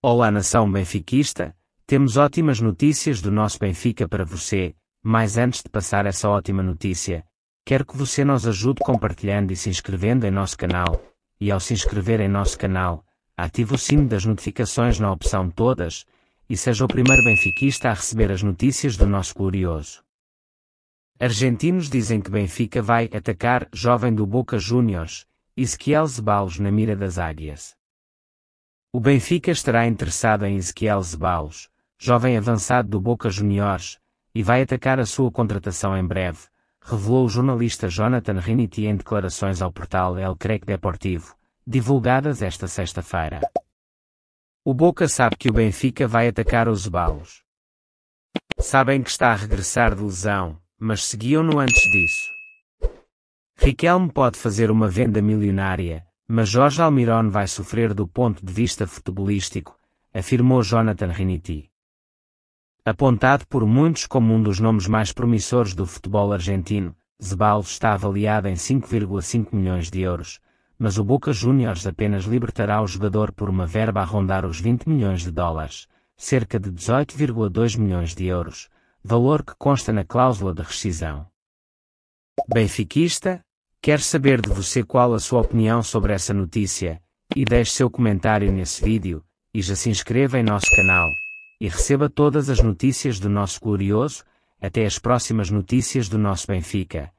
Olá nação benfiquista, temos ótimas notícias do nosso Benfica para você, mas antes de passar essa ótima notícia, quero que você nos ajude compartilhando e se inscrevendo em nosso canal, e ao se inscrever em nosso canal, ative o sino das notificações na opção Todas, e seja o primeiro benfiquista a receber as notícias do nosso glorioso. Argentinos dizem que Benfica vai atacar jovem do Boca Juniors, Ezequiel Zebalos na mira das águias. O Benfica estará interessado em Ezequiel Zeballos, jovem avançado do Boca Juniors, e vai atacar a sua contratação em breve, revelou o jornalista Jonathan Riniti em declarações ao portal El Crec Deportivo, divulgadas esta sexta-feira. O Boca sabe que o Benfica vai atacar os Zeballos. Sabem que está a regressar de lesão, mas seguiam-no antes disso. Riquelme pode fazer uma venda milionária, mas Jorge Almiron vai sofrer do ponto de vista futebolístico, afirmou Jonathan Riniti. Apontado por muitos como um dos nomes mais promissores do futebol argentino, Zebal está avaliado em 5,5 milhões de euros, mas o Boca Juniors apenas libertará o jogador por uma verba a rondar os 20 milhões de dólares, cerca de 18,2 milhões de euros, valor que consta na cláusula de rescisão. Benfiquista, Quer saber de você qual a sua opinião sobre essa notícia, e deixe seu comentário nesse vídeo, e já se inscreva em nosso canal, e receba todas as notícias do nosso glorioso, até as próximas notícias do nosso Benfica.